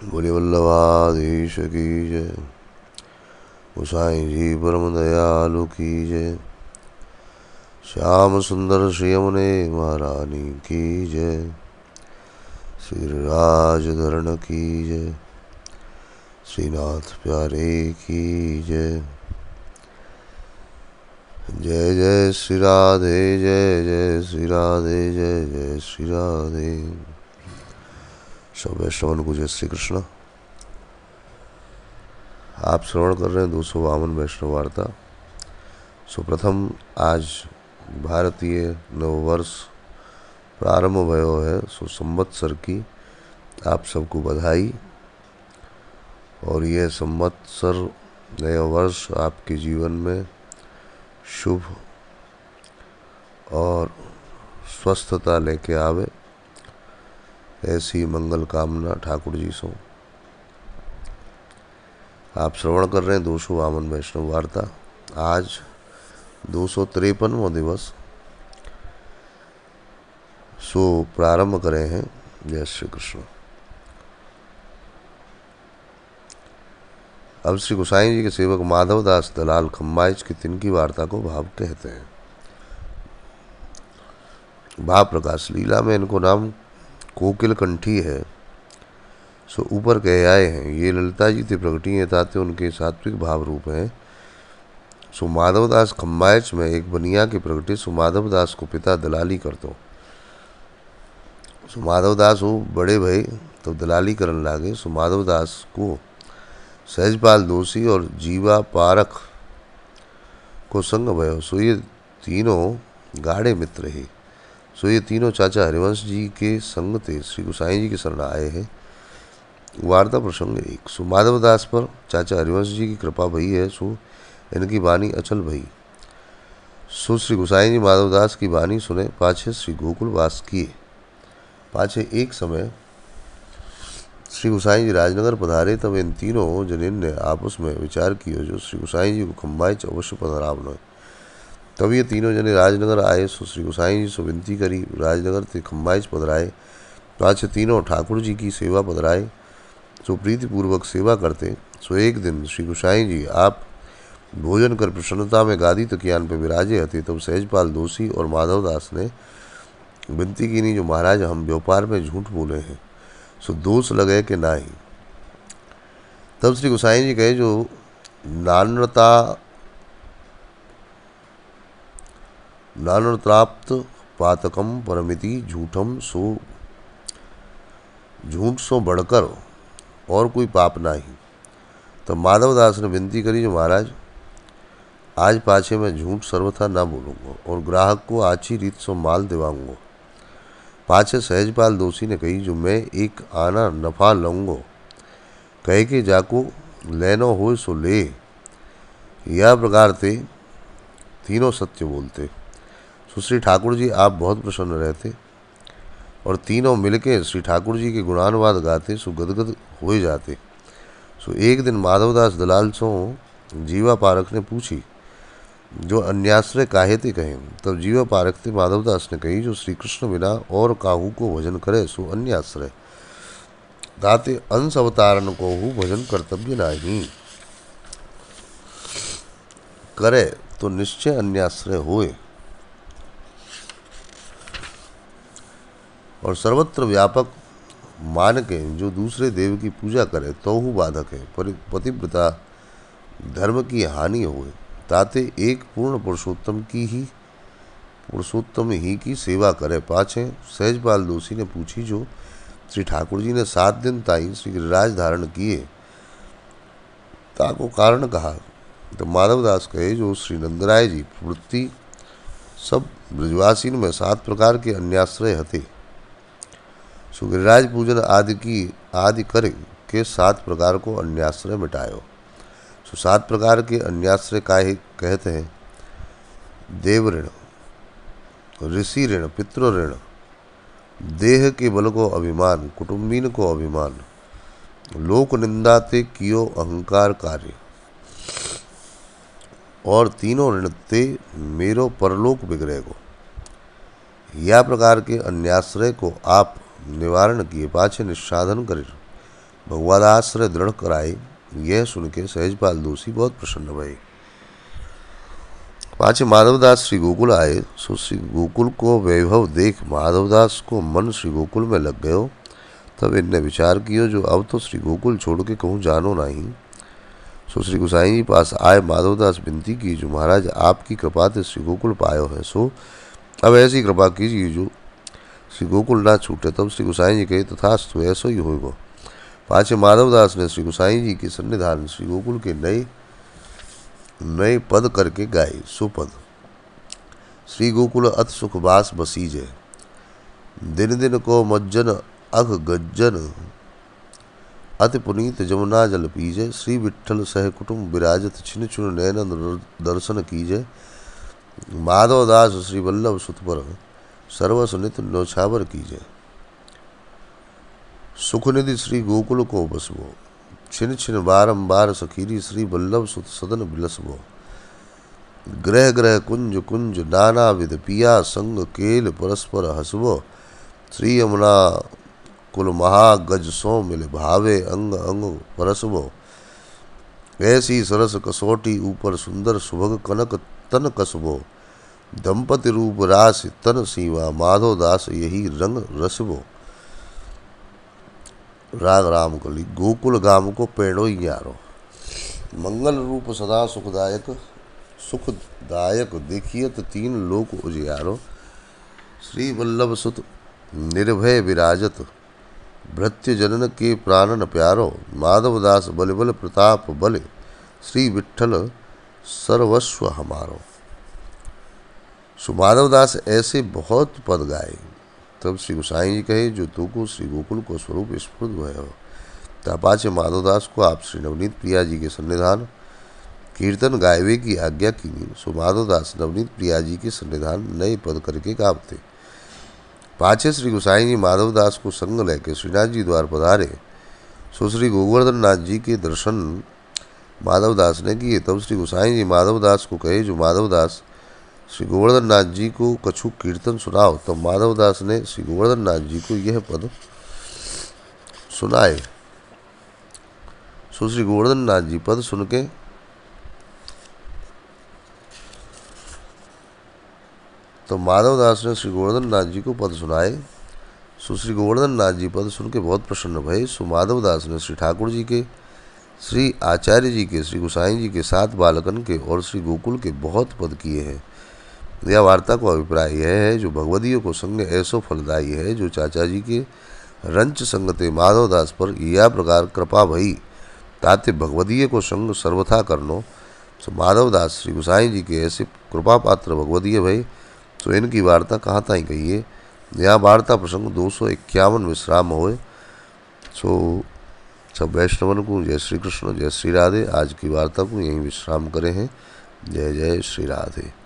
बोले की जय गोसाई जी परम दयालु की जय श्याम सुंदर श्री यमुने महारानी की जय श्री धरण की जय श्रीनाथ प्यारे की जय जय जय श्री राधे जय जय श्री राधे जय जय श्री राधे शबे श्रवण गुजर श्री कृष्ण आप श्रवण कर रहे हैं दो सौ बावन वैष्णव वार्ता सो प्रथम आज भारतीय नववर्ष प्रारंभ भयो है सो सर की आप सबको बधाई और यह संवत्सर नया वर्ष आपके जीवन में शुभ और स्वस्थता लेके आवे ऐसी मंगल कामना ठाकुर जी सो आप श्रवण कर रहे हैं दो सौ वामन वैष्णव वार्ता आज दो सौ तिरपनवा दिवस सो प्रारंभ करें हैं जय श्री कृष्ण अब श्री गोसाई जी के सेवक माधवदास दलाल खम्बाइज की तिनकी वार्ता को भाव कहते हैं भाव प्रकाश लीला में इनको नाम कोकिल कंठी है सो ऊपर कहे आए हैं ये ललिता जी थे प्रगटी हैं ताते उनके सात्विक भाव रूप हैं सो माधवदास खम्बायच में एक बनिया के प्रगटे सो माधवदास को पिता दलाली कर दो सो माधवदास वो बड़े भाई तो दलाली करन लागे सो माधवदास को सहजपाल दोषी और जीवा पारख को संग भयो सो ये तीनों गाढ़े मित्र ही सो ये तीनों चाचा हरिवंश जी के संग थे श्री गोसाई जी के शरण आए हैं वार्ता प्रसंग एक सो माधवदास पर चाचा हरिवंश जी की कृपा भई है सो इनकी वाणी अचल भई सो श्री गोसाई जी माधवदास की वाणी सुने पाछे श्री गोकुल वास किए पाछे एक समय श्री गोसाई जी राजनगर पधारे तब इन तीनों जनिन ने आपस में विचार किया जो श्री गोसाई जी को खम्बाई अवश्य पधरावना तब ये तीनों जने राजनगर आए सो श्री गोसाई जी से विनती करी राजनगर से खम्बाइश पधराए पाछ तीनों ठाकुर जी की सेवा पधराए सो प्रीतिपूर्वक सेवा करते सो एक दिन श्री गोसाई जी आप भोजन कर प्रसन्नता में गादी तकियान पर विराजे हते तब सहजपाल दोषी और माधवदास ने विनती की नहीं जो महाराज हम व्यापार में झूठ बोले हैं सो दोष लगे कि ना ही तब श्री गोसाई जी कहे जो नानता लालनत्राप्त पातकम परमिति झूठम सो झूठ सो बढ़कर और कोई पाप ना ही तो माधवदास ने विनती करी जो महाराज आज पाछे मैं झूठ सर्वथा ना बोलूँगा और ग्राहक को अच्छी रीत से माल दिवाऊँगा पाछे सहजपाल दोषी ने कही जो मैं एक आना नफा लूँगा कह के जाको लेनो हो सो ले यह प्रकार थे तीनों सत्य बोलते सुश्री ठाकुर जी आप बहुत प्रसन्न रहते और तीनों मिलके श्री ठाकुर जी के गुणानुवाद गाते सो गदगद हो ही जाते सो एक दिन माधवदास दलाल सो जीवा पारक ने पूछी जो अन्याश्रय काहे थे कहें तब जीवा पारक थे माधवदास ने कही जो श्री कृष्ण बिना और काहू को भजन करे सो अन्याश्रय गाते अंश अवतारण को हु भजन कर्तव्य नहीं करे तो निश्चय अन्याश्रय होए और सर्वत्र व्यापक मान के जो दूसरे देव की पूजा करे तोहु बाधक है पतिव्रता धर्म की हानि हो ताते एक पूर्ण पुरुषोत्तम की ही पुरुषोत्तम ही की सेवा करे पाछे सहजपाल दोषी ने पूछी जो श्री ठाकुर जी ने सात दिन ताई श्री गिरिराज धारण किए ताको कारण कहा तो माधवदास कहे जो श्री नंदराय जी वृत्ति सब ब्रजवासीन में सात प्रकार के अन्याश्रय हते सुग्रीराज पूजन आदि की आदि कर के सात प्रकार को अन्याश्रय मिटायो सो सात प्रकार के अन्याश्रय का ही कहते हैं देव ऋण ऋषि ऋण पितृ ऋण देह के बल को अभिमान कुटुंबीन को अभिमान लोक निंदा ते कियो अहंकार कार्य और तीनों ऋण ते मेरो परलोक बिगड़े को या प्रकार के अन्याश्रय को आप निवारण किए पाचे कर भगवान आश्रय दृढ़ कराए यह सुन के सहजपाल दोषी बहुत प्रसन्न भाई पाँच माधवदास श्री गोकुल आए सो श्री गोकुल को वैभव देख माधवदास को मन श्री गोकुल में लग गयो तब इनने विचार कियो जो अब तो श्री गोकुल छोड़ के कहूँ जानो नहीं सो श्री गुसाई जी पास आए माधवदास विनती की जो महाराज आपकी कृपा से श्री गोकुल पायो है सो अब ऐसी कृपा कीजिए जो श्री गोकुल ना छूटे तब श्री गोसाई जी कहे तथास्तु ऐसा ही होगा पाचे माधवदास ने श्री गोसाई जी के सन्निधान श्री गोकुल के नए नए पद करके गाए सुपद श्री गोकुल अत सुखवास बसीजे दिन दिन को मज्जन अघ गज्जन अति पुनीत जमुना जल पीजे श्री विठल सह कुटुम्ब विराजत छिन छुन नैन दर्शन कीजे माधवदास श्री वल्लभ सुतपर सर्वसुनित नौछावर कीजे सुखनिधि श्री गोकुल को बसवो छिन छिन बारंबार सखीरी श्री वल्लभ सुत सदन बिलसवो ग्रह ग्रह कुंज कुंज नाना विध पिया संग केल परस्पर हसवो श्री यमुना कुल महागज सो मिल भावे अंग अंग परसवो ऐसी सरस कसोटी ऊपर सुंदर सुभग कनक तन कसबो दंपति रूप रास तन सीमा माधव दास यही रंग रसबो राग राम कली गोकुल गाम को पेड़ो यारो मंगल रूप सदा सुखदायक सुखदायक देखिए तो तीन लोक उजियारो श्री वल्लभ सुत निर्भय विराजत भृत्य जनन के प्राणन प्यारो माधवदास बलबल प्रताप बल श्री विठल सर्वस्व हमारो सुमाधव दास ऐसे बहुत पद गाए तब श्री गोसाई जी कहे जो को श्री गोकुल को स्वरूप स्फूर्त हुए हो तपाचे माधवदास को आप श्री नवनीत प्रिया जी के सन्निधान कीर्तन गायवे की आज्ञा की सो माधवदास नवनीत प्रिया जी के सन्निधान नए पद करके गावते पाचे श्री गोसाई जी माधवदास को संग लेके श्रीनाथ जी द्वार पधारे सो श्री गोवर्धन नाथ जी के दर्शन माधवदास ने किए तब श्री गोसाई जी माधवदास को कहे जो माधवदास श्री गोवर्धन नाथ जी को कछु कीर्तन सुनाओ तो माधवदास ने श्री गोवर्धन नाथ जी को यह पद सुनाए सुश्री श्री गोवर्धन जी पद सुन के तो माधवदास ने श्री गोवर्धन नाथ जी को पद सुनाए सुश्री गोवर्धन नाथ जी पद सुन के बहुत प्रसन्न भय सो दास ने श्री ठाकुर जी के श्री आचार्य जी के श्री गोसाई जी के साथ बालकन के और श्री गोकुल के बहुत पद किए हैं यह वार्ता को अभिप्राय यह है जो भगवदियों को संग ऐसो फलदायी है जो चाचा जी के रंच संगते माधवदास पर यह प्रकार कृपा भई ताते भगवदीय को संग सर्वथा करनो सो माधवदास श्री गुसाई जी के ऐसे कृपा पात्र भगवदीय भय तो इनकी वार्ता कहाँ ताई कहिए है वार्ता प्रसंग दो सौ इक्यावन विश्राम होए सो सब वैष्णवन को जय श्री कृष्ण जय श्री राधे आज की वार्ता को यहीं विश्राम करें हैं जय जय श्री राधे